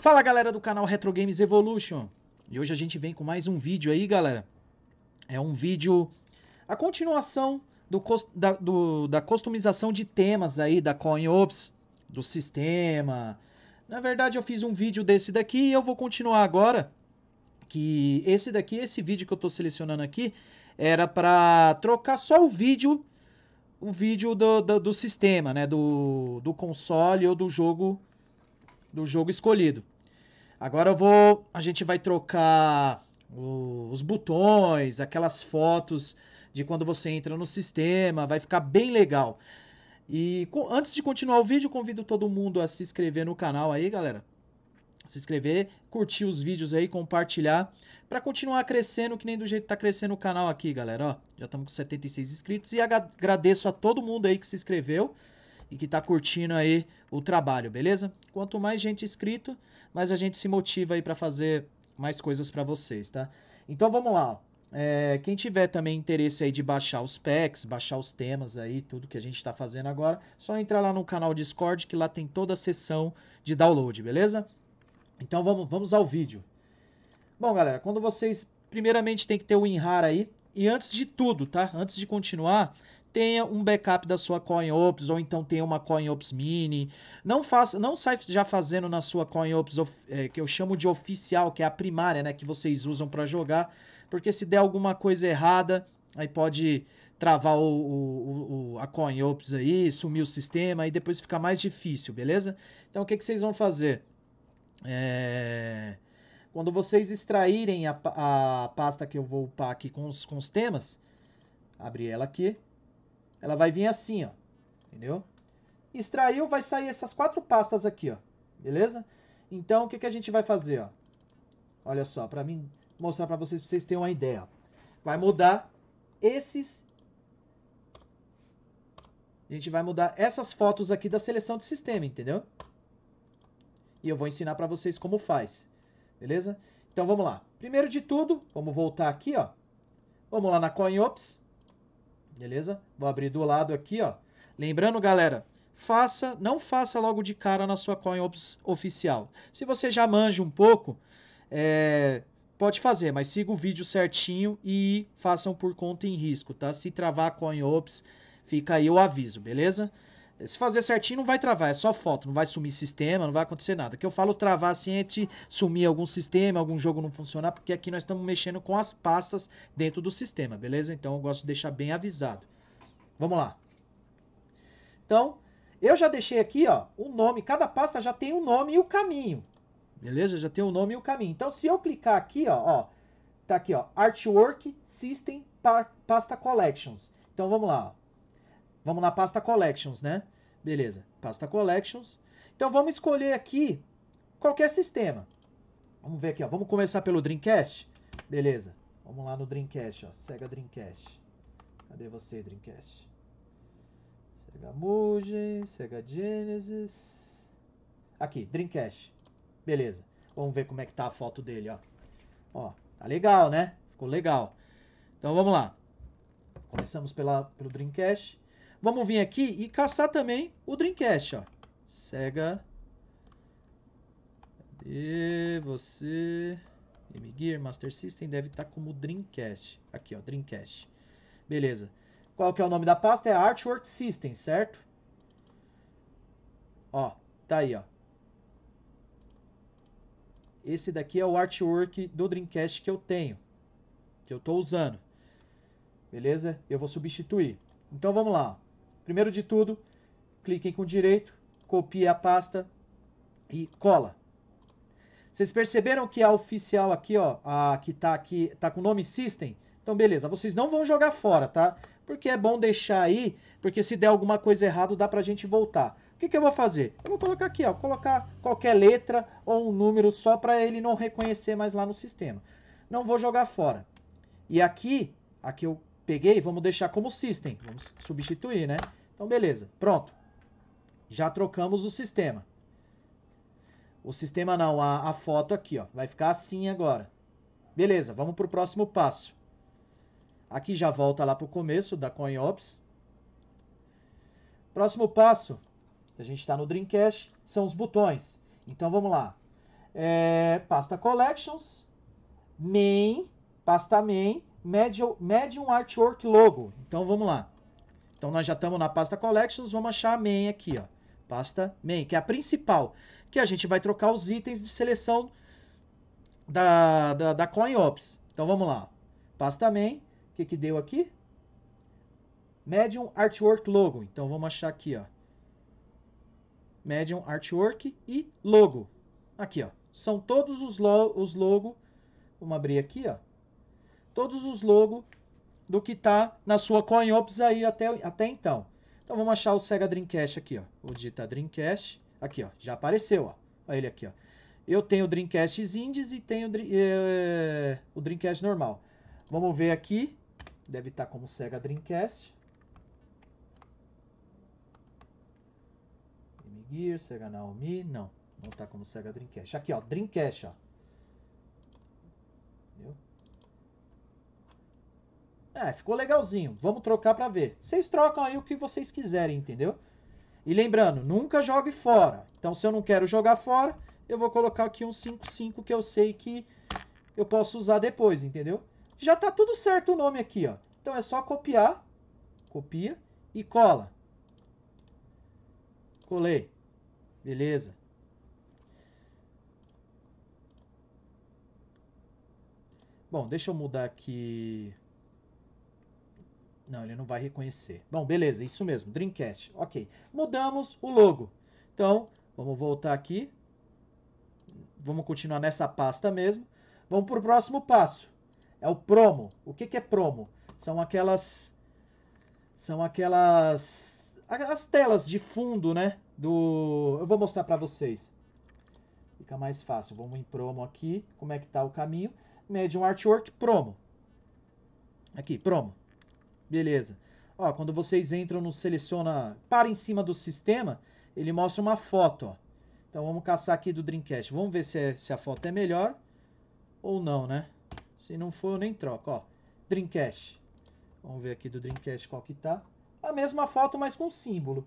Fala galera do canal Retro Games Evolution e hoje a gente vem com mais um vídeo aí galera é um vídeo a continuação do, da, do, da customização de temas aí da CoinOps do sistema na verdade eu fiz um vídeo desse daqui e eu vou continuar agora que esse daqui esse vídeo que eu tô selecionando aqui era para trocar só o vídeo o vídeo do, do, do sistema né do, do console ou do jogo do jogo escolhido. Agora eu vou, a gente vai trocar os botões, aquelas fotos de quando você entra no sistema, vai ficar bem legal. E antes de continuar o vídeo, convido todo mundo a se inscrever no canal aí, galera. Se inscrever, curtir os vídeos aí, compartilhar, para continuar crescendo, que nem do jeito que tá crescendo o canal aqui, galera, ó. Já estamos com 76 inscritos e agradeço a todo mundo aí que se inscreveu e que está curtindo aí o trabalho, beleza? Quanto mais gente inscrito, mais a gente se motiva aí para fazer mais coisas para vocês, tá? Então vamos lá. É, quem tiver também interesse aí de baixar os packs, baixar os temas aí, tudo que a gente está fazendo agora, só entrar lá no canal Discord que lá tem toda a sessão de download, beleza? Então vamos, vamos ao vídeo. Bom, galera, quando vocês primeiramente tem que ter o WinRAR aí, e antes de tudo, tá? Antes de continuar, tenha um backup da sua CoinOps ou então tenha uma CoinOps Mini. Não faça, não sai já fazendo na sua CoinOps é, que eu chamo de oficial, que é a primária, né, que vocês usam para jogar, porque se der alguma coisa errada, aí pode travar o, o, o, a CoinOps aí, sumir o sistema e depois fica mais difícil, beleza? Então o que, que vocês vão fazer? É... Quando vocês extraírem a, a, pasta que eu vou upar aqui com os, com os temas, abrir ela aqui, ela vai vir assim, ó. Entendeu? Extraiu, vai sair essas quatro pastas aqui, ó. Beleza? Então, o que, que a gente vai fazer, ó? Olha só, para mim mostrar para vocês, pra vocês terem uma ideia. Vai mudar esses... A gente vai mudar essas fotos aqui da seleção de sistema, entendeu? E eu vou ensinar para vocês como faz, beleza? Então, vamos lá. Primeiro de tudo, vamos voltar aqui, ó. Vamos lá na CoinOps beleza? Vou abrir do lado aqui, ó. Lembrando, galera, faça, não faça logo de cara na sua coin oficial. Se você já manja um pouco, é, pode fazer, mas siga o vídeo certinho e façam por conta em risco, tá? Se travar a coin ops, fica aí o aviso, beleza? se fazer certinho não vai travar, é só foto, não vai sumir sistema, não vai acontecer nada. Que eu falo travar assim é de sumir algum sistema, algum jogo não funcionar, porque aqui nós estamos mexendo com as pastas dentro do sistema, beleza? Então eu gosto de deixar bem avisado. Vamos lá. Então, eu já deixei aqui, ó, o nome, cada pasta já tem o um nome e o um caminho. Beleza? Já tem o um nome e o caminho. Então, se eu clicar aqui, ó, ó, tá aqui, ó, Artwork System Pasta Collections. Então, vamos lá, ó. Vamos na pasta Collections, né? Beleza, pasta Collections. Então vamos escolher aqui qualquer sistema. Vamos ver aqui, ó. Vamos começar pelo Dreamcast? Beleza. Vamos lá no Dreamcast, ó. Sega Dreamcast. Cadê você, Dreamcast? Sega Mugen, Sega Genesis. Aqui, Dreamcast. Beleza. Vamos ver como é que tá a foto dele, ó. Ó, tá legal, né? Ficou legal. Então vamos lá. Começamos pela, pelo Dreamcast. Vamos vir aqui e caçar também o Dreamcast, ó. Sega. Cadê você? Game Gear, Master System, deve estar tá como Dreamcast. Aqui, ó, Dreamcast. Beleza. Qual que é o nome da pasta? É Artwork System, certo? Ó, tá aí, ó. Esse daqui é o artwork do Dreamcast que eu tenho. Que eu tô usando. Beleza? Eu vou substituir. Então vamos lá. Primeiro de tudo, cliquem com o direito, copie a pasta e cola. Vocês perceberam que a oficial aqui, ó, a que tá aqui, tá com o nome System? Então, beleza, vocês não vão jogar fora, tá? Porque é bom deixar aí, porque se der alguma coisa errada, dá pra gente voltar. O que, que eu vou fazer? Eu vou colocar aqui, ó, colocar qualquer letra ou um número só para ele não reconhecer mais lá no sistema. Não vou jogar fora. E aqui, aqui eu peguei, vamos deixar como System. Vamos substituir, né? Então, beleza, pronto. Já trocamos o sistema. O sistema não, a, a foto aqui, ó. Vai ficar assim agora. Beleza, vamos para o próximo passo. Aqui já volta lá para o começo da CoinOps. Próximo passo, a gente está no Dreamcast, são os botões. Então vamos lá. É, pasta Collections, Main, pasta Main, Medium, Medium Artwork Logo. Então vamos lá. Então nós já estamos na pasta collections, vamos achar a main aqui, ó. Pasta main, que é a principal, que a gente vai trocar os itens de seleção da, da, da CoinOps. Então vamos lá. Pasta main, o que que deu aqui? Medium Artwork Logo. Então vamos achar aqui, ó. Medium Artwork e Logo. Aqui, ó. São todos os, lo os logo. Vamos abrir aqui, ó. Todos os logo do que está na sua CoinOps aí até, até então. Então vamos achar o Sega Dreamcast aqui, ó. Vou digitar Dreamcast. Aqui, ó. Já apareceu, ó. Olha ele aqui, ó. Eu tenho o Dreamcast Indies e tenho é, o Dreamcast normal. Vamos ver aqui. Deve estar tá como Sega Dreamcast. Game Gear, Sega Naomi. Não, não está como Sega Dreamcast. Aqui, ó. Dreamcast, ó. É, ficou legalzinho. Vamos trocar para ver. Vocês trocam aí o que vocês quiserem, entendeu? E lembrando, nunca jogue fora. Então, se eu não quero jogar fora, eu vou colocar aqui um 5-5 que eu sei que eu posso usar depois, entendeu? Já tá tudo certo o nome aqui, ó. Então é só copiar, copia e cola. Colei. Beleza. Bom, deixa eu mudar aqui não, ele não vai reconhecer. Bom, beleza, isso mesmo, Dreamcast. Ok, mudamos o logo. Então, vamos voltar aqui. Vamos continuar nessa pasta mesmo. Vamos para o próximo passo. É o promo. O que, que é promo? São aquelas... São aquelas... As telas de fundo, né? Do... Eu vou mostrar para vocês. Fica mais fácil. Vamos em promo aqui. Como é que tá o caminho. Medium Artwork, promo. Aqui, promo. Beleza. Ó, quando vocês entram no seleciona para em cima do sistema, ele mostra uma foto, ó. Então vamos caçar aqui do Dreamcast. Vamos ver se, é, se a foto é melhor ou não, né? Se não for, eu nem troco, ó. Dreamcast. Vamos ver aqui do Dreamcast qual que tá. A mesma foto, mas com símbolo.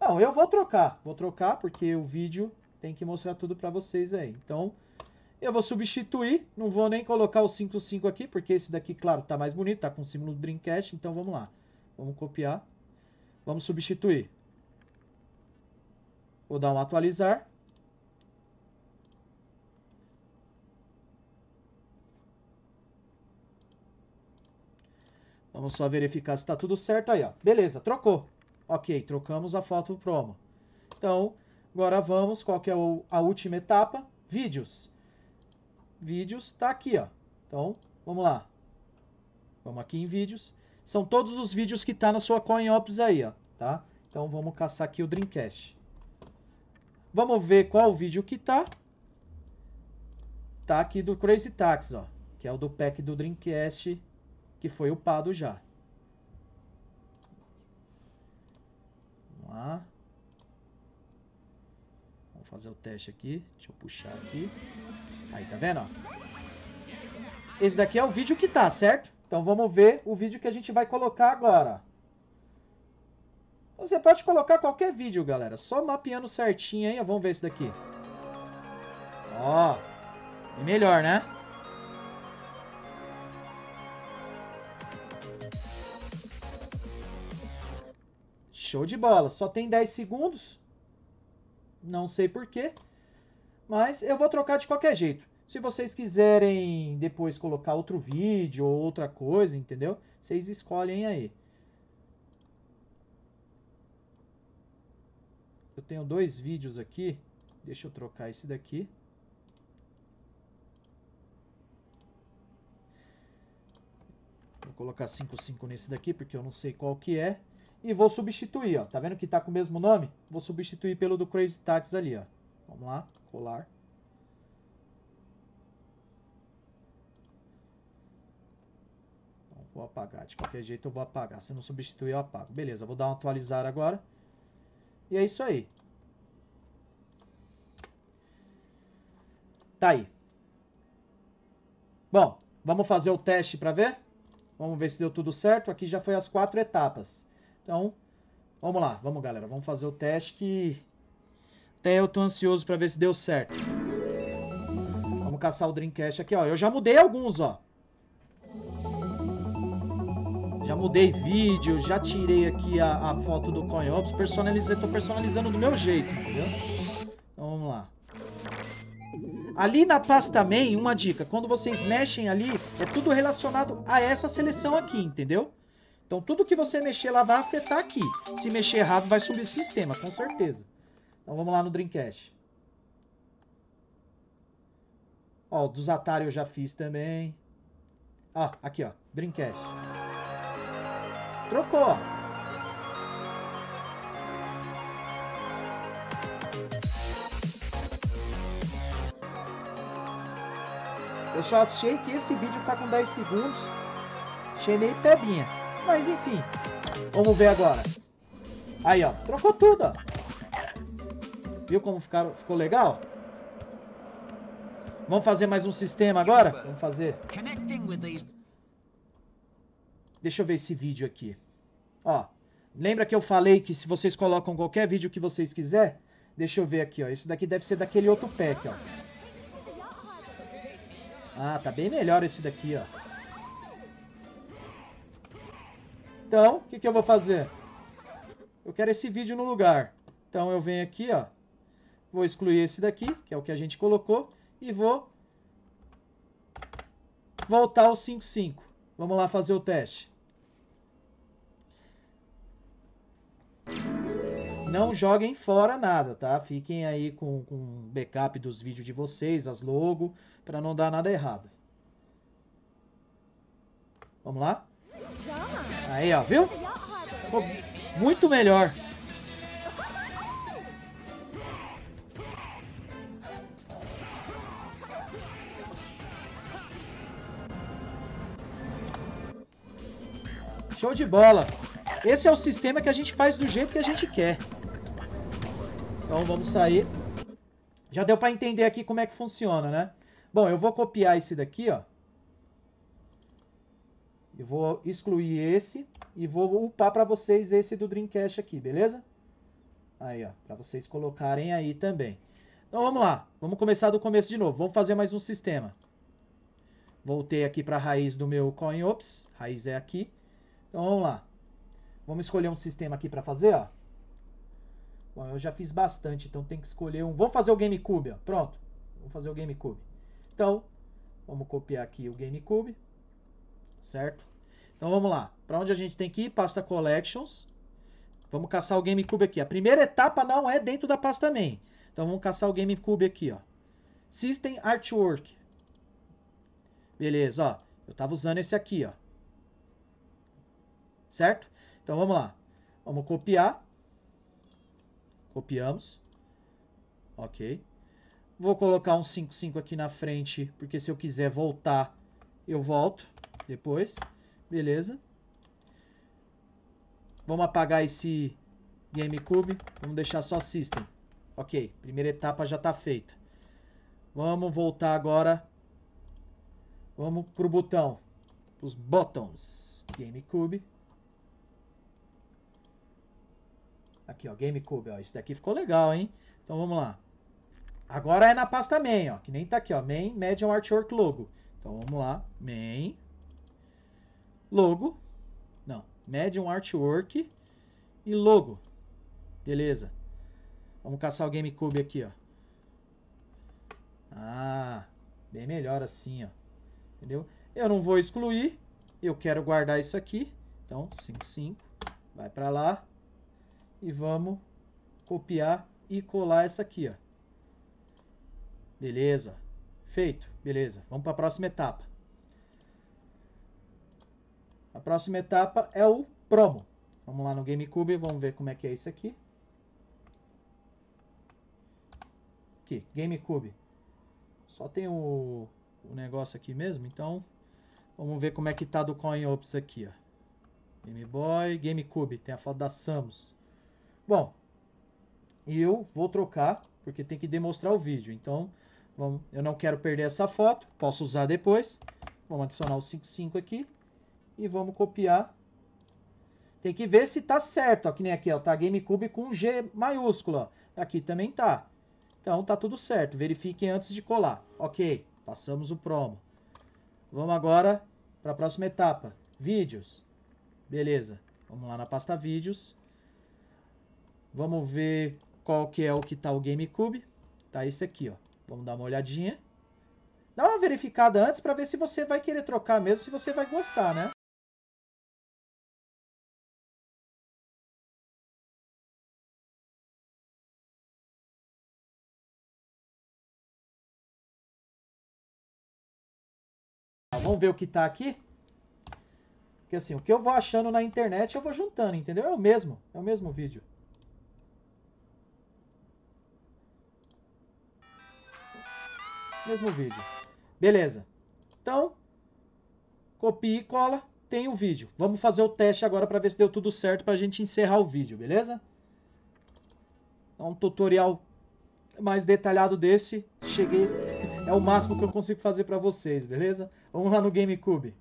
Não, eu vou trocar. Vou trocar porque o vídeo tem que mostrar tudo para vocês aí. Então, eu vou substituir, não vou nem colocar o 5.5 aqui, porque esse daqui, claro, tá mais bonito, tá com o símbolo do Dreamcast, então vamos lá. Vamos copiar, vamos substituir. Vou dar um atualizar. Vamos só verificar se está tudo certo aí, ó. Beleza, trocou. Ok, trocamos a foto promo. Então, agora vamos, qual que é a última etapa? Vídeos vídeos está aqui, ó. Então, vamos lá. Vamos aqui em vídeos. São todos os vídeos que tá na sua CoinOps aí, ó, tá? Então vamos caçar aqui o Dreamcast. Vamos ver qual vídeo que tá. Tá aqui do Crazy Tax, ó, que é o do pack do Dreamcast que foi upado já. Vamos lá. Vamos fazer o teste aqui. Deixa eu puxar aqui. Aí, tá vendo? Esse daqui é o vídeo que tá, certo? Então vamos ver o vídeo que a gente vai colocar agora. Você pode colocar qualquer vídeo, galera. Só mapeando certinho aí. Vamos ver esse daqui. Ó. É melhor, né? Show de bola. Só tem 10 segundos. Não sei porquê. Mas eu vou trocar de qualquer jeito. Se vocês quiserem depois colocar outro vídeo ou outra coisa, entendeu? Vocês escolhem aí. Eu tenho dois vídeos aqui. Deixa eu trocar esse daqui. Vou colocar 55 nesse daqui, porque eu não sei qual que é. E vou substituir, ó. Tá vendo que tá com o mesmo nome? Vou substituir pelo do Crazy Tax ali, ó. Vamos lá colar. vou apagar, de qualquer jeito eu vou apagar. Se não substituir, eu apago. Beleza, vou dar um atualizar agora. E é isso aí. Tá aí. Bom, vamos fazer o teste para ver? Vamos ver se deu tudo certo. Aqui já foi as quatro etapas. Então, vamos lá. Vamos, galera. Vamos fazer o teste que até eu tô ansioso para ver se deu certo. Vamos caçar o Dreamcast aqui, ó. Eu já mudei alguns, ó. Já mudei vídeo, já tirei aqui a, a foto do Coin Ops, personalizei, tô personalizando do meu jeito, entendeu? Então vamos lá. Ali na pasta main, uma dica, quando vocês mexem ali, é tudo relacionado a essa seleção aqui, entendeu? Então tudo que você mexer lá vai afetar aqui. Se mexer errado, vai subir o sistema, com certeza. Então vamos lá no Dreamcast. Ó, dos Atari eu já fiz também. Ó, aqui ó, Dreamcast. Trocou. Eu só achei que esse vídeo tá com 10 segundos. Achei meio pebinha. Mas enfim. Vamos ver agora. Aí, ó. Trocou tudo, ó. Viu como ficaram, ficou legal? Vamos fazer mais um sistema agora? Vamos fazer. Deixa eu ver esse vídeo aqui. Ó, lembra que eu falei que se vocês colocam qualquer vídeo que vocês quiserem? Deixa eu ver aqui, ó. Esse daqui deve ser daquele outro pack, ó. Ah, tá bem melhor esse daqui, ó. Então, o que, que eu vou fazer? Eu quero esse vídeo no lugar. Então eu venho aqui, ó. Vou excluir esse daqui, que é o que a gente colocou, e vou voltar ao 5,5. Vamos lá fazer o teste. Não joguem fora nada, tá? Fiquem aí com, o backup dos vídeos de vocês, as logo, para não dar nada errado. Vamos lá? Aí, ó, viu? muito melhor. Show de bola. Esse é o sistema que a gente faz do jeito que a gente quer. Então vamos sair. Já deu para entender aqui como é que funciona, né? Bom, eu vou copiar esse daqui, ó. Eu vou excluir esse e vou upar para vocês esse do Dreamcast aqui, beleza? Aí, ó, para vocês colocarem aí também. Então vamos lá, vamos começar do começo de novo. Vamos fazer mais um sistema. Voltei aqui para a raiz do meu CoinOps, raiz é aqui. Então vamos lá. Vamos escolher um sistema aqui para fazer, ó. Bom, eu já fiz bastante, então tem que escolher um. Vou fazer o GameCube, ó. Pronto. Vou fazer o GameCube. Então, vamos copiar aqui o GameCube. Certo? Então vamos lá. Para onde a gente tem que ir? Pasta Collections. Vamos caçar o GameCube aqui. A primeira etapa não é dentro da pasta main. Então vamos caçar o GameCube aqui, ó. System Artwork. Beleza, ó. Eu tava usando esse aqui, ó certo? Então vamos lá. Vamos copiar. Copiamos. Ok. Vou colocar um 5,5 aqui na frente, porque se eu quiser voltar, eu volto depois. Beleza. Vamos apagar esse GameCube. Vamos deixar só System. Ok, primeira etapa já está feita. Vamos voltar agora. Vamos para o botão. Os buttons. GameCube. Aqui, ó, GameCube, ó. Esse daqui ficou legal, hein? Então vamos lá. Agora é na pasta main, ó, que nem tá aqui, ó, main medium artwork logo. Então vamos lá, main logo. Não, medium artwork e logo. Beleza. Vamos caçar o GameCube aqui, ó. Ah, bem melhor assim, ó. Entendeu? Eu não vou excluir, eu quero guardar isso aqui. Então, 5. vai para lá e vamos copiar e colar essa aqui, ó. Beleza. Feito. Beleza. Vamos para a próxima etapa. A próxima etapa é o promo. Vamos lá no GameCube, vamos ver como é que é isso aqui. Aqui, GameCube. Só tem o, o negócio aqui mesmo, então vamos ver como é que tá do Coin Ops aqui, ó. Game Boy, GameCube, tem a foto da Samus. Bom, eu vou trocar, porque tem que demonstrar o vídeo. Então, vamos, eu não quero perder essa foto, posso usar depois. Vamos adicionar o 55 aqui e vamos copiar. Tem que ver se tá certo, ó, que nem aqui, ó, tá GameCube com G maiúscula. Aqui também tá. Então tá tudo certo, verifiquem antes de colar. Ok, passamos o promo. Vamos agora para a próxima etapa, vídeos. Beleza, vamos lá na pasta vídeos. Vamos ver qual que é o que tá o GameCube. Tá esse aqui, ó. Vamos dar uma olhadinha. Dá uma verificada antes para ver se você vai querer trocar mesmo, se você vai gostar, né? Tá, vamos ver o que tá aqui. Porque assim, o que eu vou achando na internet, eu vou juntando, entendeu? É o mesmo, é o mesmo vídeo. mesmo vídeo. Beleza. Então, copia e cola, tem o vídeo. Vamos fazer o teste agora para ver se deu tudo certo para a gente encerrar o vídeo, beleza? É um tutorial mais detalhado desse. Cheguei, é o máximo que eu consigo fazer para vocês, beleza? Vamos lá no GameCube.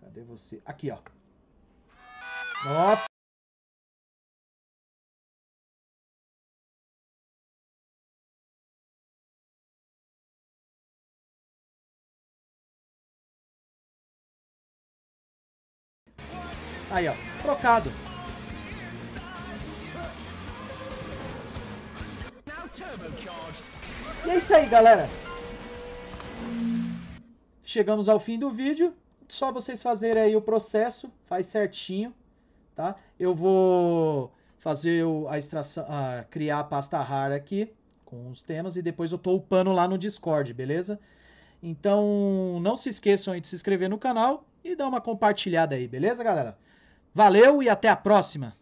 Cadê você? Aqui, ó. Nossa! Aí, ó. Trocado. E é isso aí, galera. Chegamos ao fim do vídeo. Só vocês fazerem aí o processo. Faz certinho, tá? Eu vou fazer a extração, a criar a pasta rara aqui com os temas e depois eu tô upando lá no Discord, beleza? Então, não se esqueçam de se inscrever no canal e dar uma compartilhada aí, beleza, galera? Valeu e até a próxima!